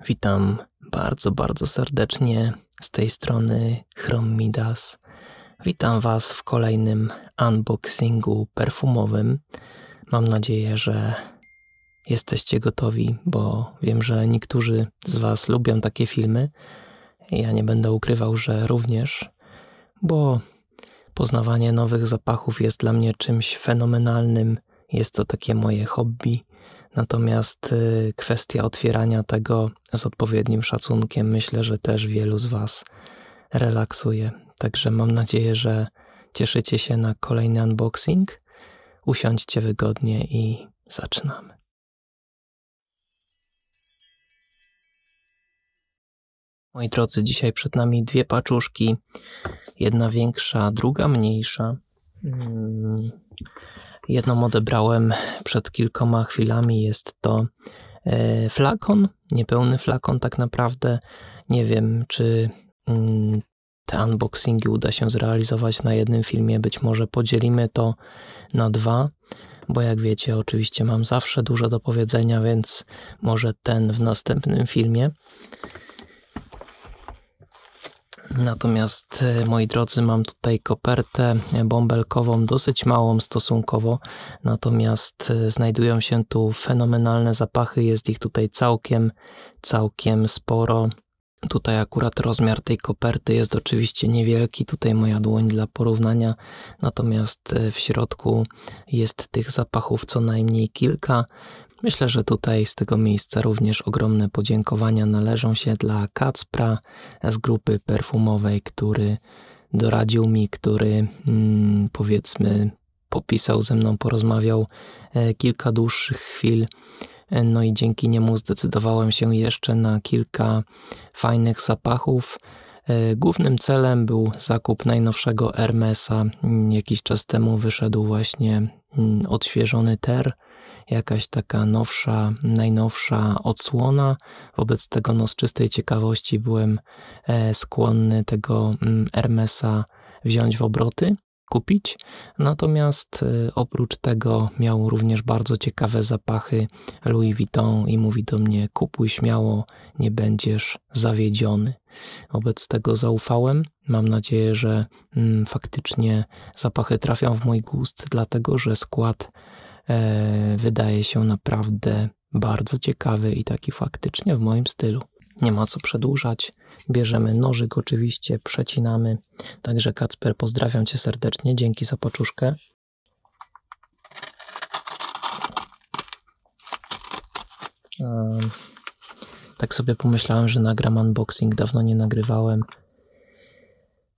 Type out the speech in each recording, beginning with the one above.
Witam bardzo, bardzo serdecznie z tej strony Chrom Midas. Witam Was w kolejnym unboxingu perfumowym. Mam nadzieję, że jesteście gotowi, bo wiem, że niektórzy z Was lubią takie filmy. Ja nie będę ukrywał, że również, bo poznawanie nowych zapachów jest dla mnie czymś fenomenalnym. Jest to takie moje hobby Natomiast y, kwestia otwierania tego z odpowiednim szacunkiem myślę, że też wielu z Was relaksuje. Także mam nadzieję, że cieszycie się na kolejny unboxing. Usiądźcie wygodnie i zaczynamy. Moi drodzy, dzisiaj przed nami dwie paczuszki. Jedna większa, druga mniejsza. Mm. Jedną odebrałem przed kilkoma chwilami, jest to e, flakon, niepełny flakon tak naprawdę. Nie wiem, czy mm, te unboxingi uda się zrealizować na jednym filmie, być może podzielimy to na dwa, bo jak wiecie, oczywiście mam zawsze dużo do powiedzenia, więc może ten w następnym filmie. Natomiast, e, moi drodzy, mam tutaj kopertę e, bąbelkową, dosyć małą stosunkowo, natomiast e, znajdują się tu fenomenalne zapachy, jest ich tutaj całkiem, całkiem sporo. Tutaj akurat rozmiar tej koperty jest oczywiście niewielki, tutaj moja dłoń dla porównania, natomiast w środku jest tych zapachów co najmniej kilka. Myślę, że tutaj z tego miejsca również ogromne podziękowania należą się dla Kacpra z grupy perfumowej, który doradził mi, który mm, powiedzmy popisał ze mną, porozmawiał e, kilka dłuższych chwil. E, no i dzięki niemu zdecydowałem się jeszcze na kilka fajnych zapachów. E, głównym celem był zakup najnowszego Hermesa. Jakiś czas temu wyszedł właśnie mm, odświeżony ter jakaś taka nowsza, najnowsza odsłona. Wobec tego no, z czystej ciekawości byłem e, skłonny tego mm, Hermesa wziąć w obroty kupić. Natomiast e, oprócz tego miał również bardzo ciekawe zapachy Louis Vuitton i mówi do mnie: kupuj śmiało, nie będziesz zawiedziony. Wobec tego zaufałem. Mam nadzieję, że mm, faktycznie zapachy trafią w mój gust, dlatego że skład E, wydaje się naprawdę bardzo ciekawy i taki faktycznie w moim stylu. Nie ma co przedłużać. Bierzemy nożyk oczywiście, przecinamy. Także Kacper, pozdrawiam Cię serdecznie. Dzięki za paczuszkę. E, tak sobie pomyślałem, że nagram unboxing. Dawno nie nagrywałem.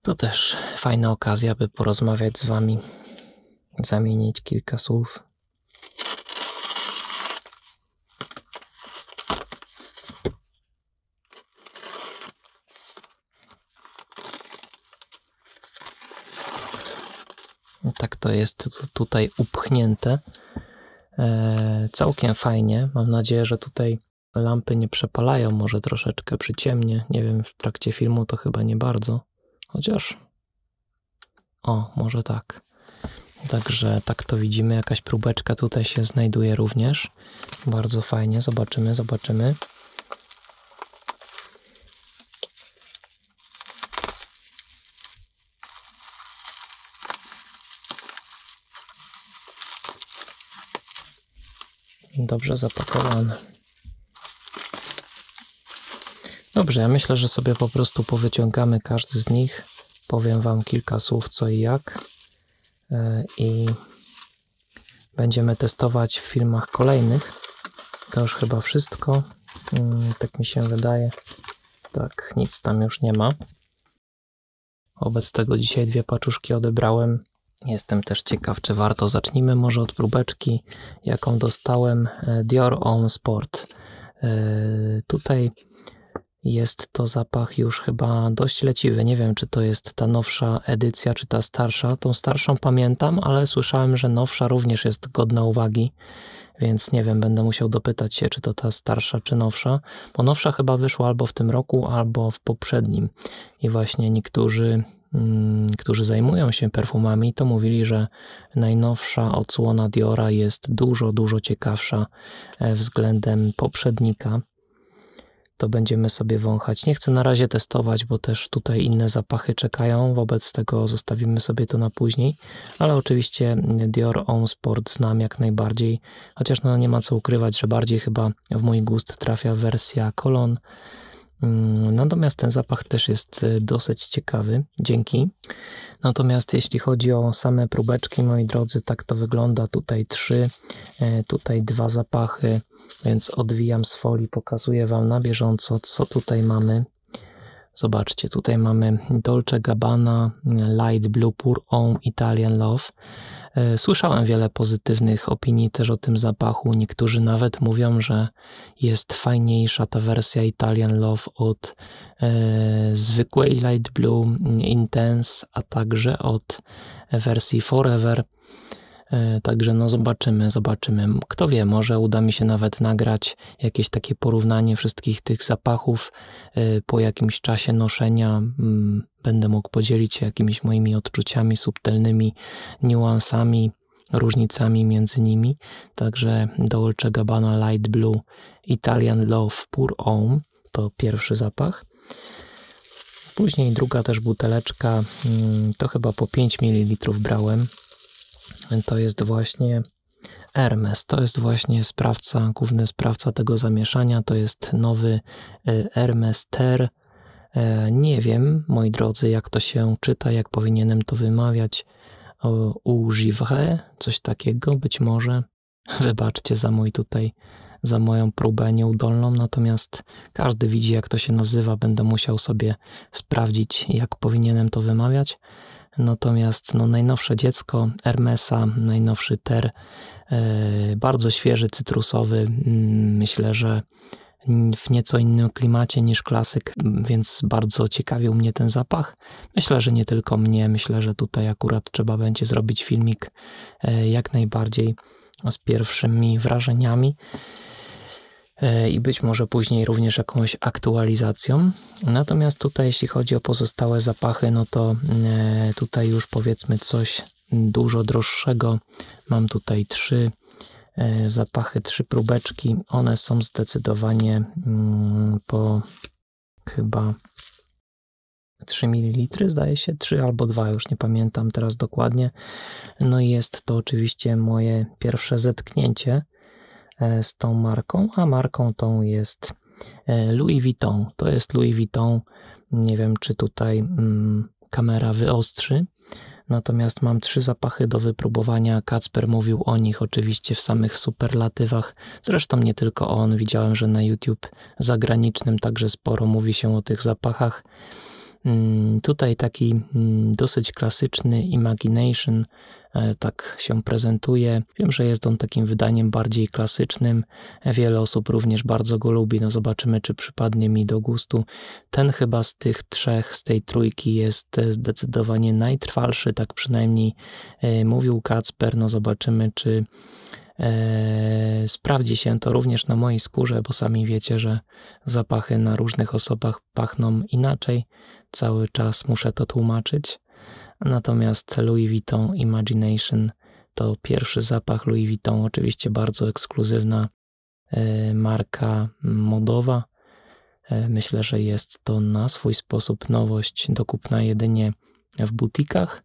To też fajna okazja, by porozmawiać z Wami, zamienić kilka słów. tak to jest tutaj upchnięte. E, całkiem fajnie. Mam nadzieję, że tutaj lampy nie przepalają, może troszeczkę przyciemnie. Nie wiem, w trakcie filmu to chyba nie bardzo. Chociaż. O, może tak. Także tak to widzimy. Jakaś próbeczka tutaj się znajduje również. Bardzo fajnie. Zobaczymy, zobaczymy. dobrze zapakowane. Dobrze, ja myślę, że sobie po prostu powyciągamy każdy z nich. Powiem Wam kilka słów co i jak. E, I będziemy testować w filmach kolejnych. To już chyba wszystko. Mm, tak mi się wydaje. Tak, nic tam już nie ma. Wobec tego dzisiaj dwie paczuszki odebrałem Jestem też ciekaw, czy warto. Zacznijmy może od próbeczki, jaką dostałem e, Dior Homme Sport. E, tutaj jest to zapach już chyba dość leciwy. Nie wiem, czy to jest ta nowsza edycja, czy ta starsza. Tą starszą pamiętam, ale słyszałem, że nowsza również jest godna uwagi, więc nie wiem, będę musiał dopytać się, czy to ta starsza, czy nowsza, bo nowsza chyba wyszła albo w tym roku, albo w poprzednim. I właśnie niektórzy Mm, którzy zajmują się perfumami, to mówili, że najnowsza odsłona Diora jest dużo, dużo ciekawsza e, względem poprzednika. To będziemy sobie wąchać. Nie chcę na razie testować, bo też tutaj inne zapachy czekają, wobec tego zostawimy sobie to na później. Ale oczywiście Dior On Sport znam jak najbardziej, chociaż no nie ma co ukrywać, że bardziej chyba w mój gust trafia wersja kolon. Mm, natomiast ten zapach też jest e, dosyć ciekawy. Dzięki. Natomiast jeśli chodzi o same próbeczki, moi drodzy, tak to wygląda. Tutaj trzy, e, tutaj dwa zapachy, więc odwijam z folii, pokazuję Wam na bieżąco, co tutaj mamy. Zobaczcie, tutaj mamy Dolce Gabbana, Light Blue Pour Homme Italian Love. E, słyszałem wiele pozytywnych opinii też o tym zapachu. Niektórzy nawet mówią, że jest fajniejsza ta wersja Italian Love od e, zwykłej Light Blue Intense, a także od wersji Forever. E, także no zobaczymy, zobaczymy. Kto wie, może uda mi się nawet nagrać jakieś takie porównanie wszystkich tych zapachów e, po jakimś czasie noszenia. Mm, będę mógł podzielić się jakimiś moimi odczuciami, subtelnymi niuansami, różnicami między nimi. Także Dolce Gabbana Light Blue Italian Love Pure Ohm to pierwszy zapach. Później druga też buteleczka, mm, to chyba po 5 ml brałem, to jest właśnie Hermes. To jest właśnie sprawca, główny sprawca tego zamieszania. To jest nowy e, Hermes Ter. E, nie wiem, moi drodzy, jak to się czyta, jak powinienem to wymawiać. Używre, coś takiego być może. Wybaczcie za mój tutaj, za moją próbę nieudolną, natomiast każdy widzi, jak to się nazywa. Będę musiał sobie sprawdzić, jak powinienem to wymawiać. Natomiast no, najnowsze dziecko Hermesa, najnowszy ter, e, bardzo świeży, cytrusowy, mm, myślę, że w nieco innym klimacie niż klasyk, więc bardzo ciekawił mnie ten zapach. Myślę, że nie tylko mnie, myślę, że tutaj akurat trzeba będzie zrobić filmik e, jak najbardziej z pierwszymi wrażeniami. E, i być może później również jakąś aktualizacją. Natomiast tutaj, jeśli chodzi o pozostałe zapachy, no to e, tutaj już powiedzmy coś dużo droższego. Mam tutaj trzy e, zapachy, trzy próbeczki. One są zdecydowanie mm, po chyba 3 ml, zdaje się, 3 albo 2, już nie pamiętam teraz dokładnie. No i jest to oczywiście moje pierwsze zetknięcie E, z tą marką, a marką tą jest e, Louis Vuitton. To jest Louis Vuitton. Nie wiem, czy tutaj mm, kamera wyostrzy. Natomiast mam trzy zapachy do wypróbowania. Kacper mówił o nich oczywiście w samych superlatywach. Zresztą nie tylko on. Widziałem, że na YouTube zagranicznym także sporo mówi się o tych zapachach. Mm, tutaj taki mm, dosyć klasyczny Imagination e, tak się prezentuje. Wiem, że jest on takim wydaniem bardziej klasycznym. Wiele osób również bardzo go lubi. No zobaczymy, czy przypadnie mi do gustu. Ten chyba z tych trzech, z tej trójki jest e, zdecydowanie najtrwalszy, tak przynajmniej e, mówił Kacper. No zobaczymy, czy sprawdzi się to również na mojej skórze, bo sami wiecie, że zapachy na różnych osobach pachną inaczej cały czas muszę to tłumaczyć. Natomiast Louis Vuitton Imagination to pierwszy zapach Louis Vuitton, oczywiście bardzo ekskluzywna e, marka modowa. E, myślę, że jest to na swój sposób nowość do kupna jedynie w butikach.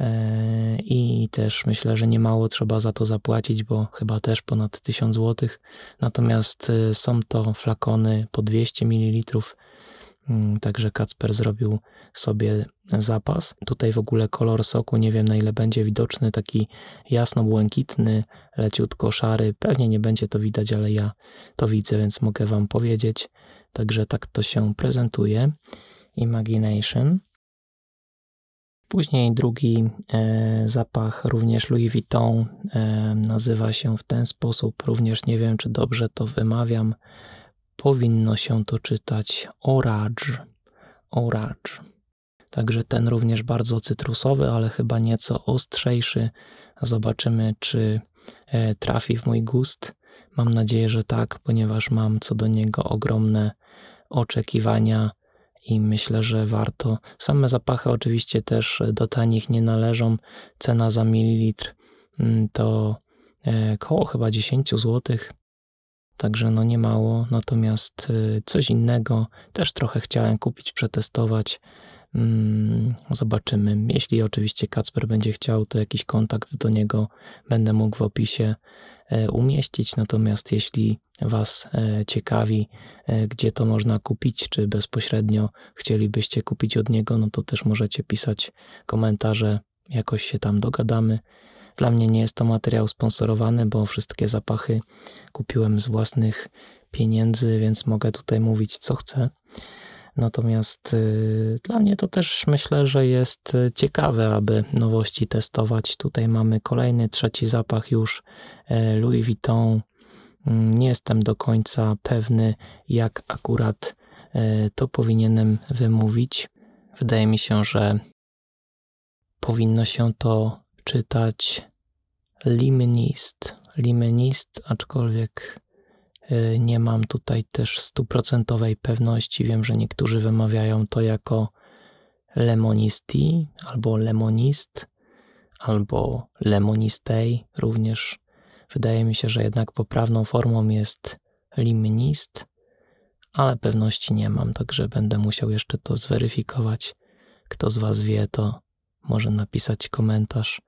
E, I też myślę, że niemało trzeba za to zapłacić, bo chyba też ponad 1000 zł. Natomiast są to flakony po 200 ml Mm, także Kacper zrobił sobie zapas. Tutaj w ogóle kolor soku nie wiem na ile będzie widoczny, taki jasno-błękitny, leciutko szary. Pewnie nie będzie to widać, ale ja to widzę, więc mogę Wam powiedzieć. Także tak to się prezentuje. Imagination. Później drugi e, zapach, również Louis Vuitton, e, nazywa się w ten sposób. Również nie wiem, czy dobrze to wymawiam powinno się to czytać orange, orange. Także ten również bardzo cytrusowy, ale chyba nieco ostrzejszy. Zobaczymy, czy e, trafi w mój gust. Mam nadzieję, że tak, ponieważ mam co do niego ogromne oczekiwania i myślę, że warto. Same zapachy oczywiście też do tanich nie należą. Cena za mililitr mm, to e, koło chyba 10 złotych Także no nie mało, natomiast y, coś innego też trochę chciałem kupić, przetestować. Mm, zobaczymy. Jeśli oczywiście Kacper będzie chciał, to jakiś kontakt do niego będę mógł w opisie e, umieścić. Natomiast jeśli Was e, ciekawi, e, gdzie to można kupić, czy bezpośrednio chcielibyście kupić od niego, no to też możecie pisać komentarze, jakoś się tam dogadamy. Dla mnie nie jest to materiał sponsorowany, bo wszystkie zapachy kupiłem z własnych pieniędzy, więc mogę tutaj mówić co chcę. Natomiast y, dla mnie to też myślę, że jest y, ciekawe, aby nowości testować. Tutaj mamy kolejny, trzeci zapach już e, Louis Vuitton. Mm, nie jestem do końca pewny, jak akurat y, to powinienem wymówić. Wydaje mi się, że powinno się to czytać Limenist. Limenist, aczkolwiek y, nie mam tutaj też stuprocentowej pewności. Wiem, że niektórzy wymawiają to jako lemonisti albo lemonist, albo lemonistej również. Wydaje mi się, że jednak poprawną formą jest limnist, ale pewności nie mam, także będę musiał jeszcze to zweryfikować. Kto z Was wie, to może napisać komentarz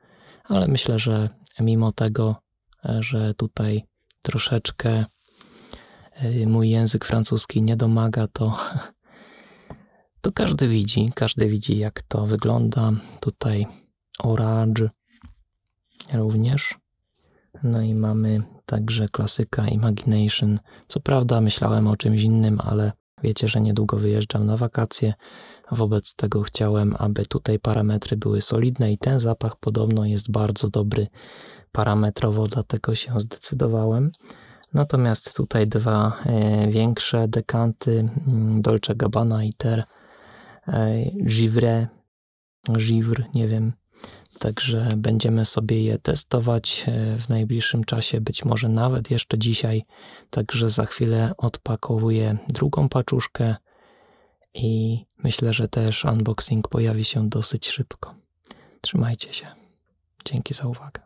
ale myślę, że mimo tego, e, że tutaj troszeczkę e, mój język francuski nie domaga, to, to każdy widzi, każdy widzi jak to wygląda. Tutaj orange również. No i mamy także klasyka Imagination. Co prawda myślałem o czymś innym, ale wiecie, że niedługo wyjeżdżam na wakacje, Wobec tego chciałem, aby tutaj parametry były solidne i ten zapach podobno jest bardzo dobry parametrowo, dlatego się zdecydowałem. Natomiast tutaj dwa e, większe dekanty mm, Dolce Gabbana i Ter e, Givre, Givre, nie wiem. Także będziemy sobie je testować e, w najbliższym czasie, być może nawet jeszcze dzisiaj. Także za chwilę odpakowuję drugą paczuszkę i myślę, że też unboxing pojawi się dosyć szybko. Trzymajcie się. Dzięki za uwagę.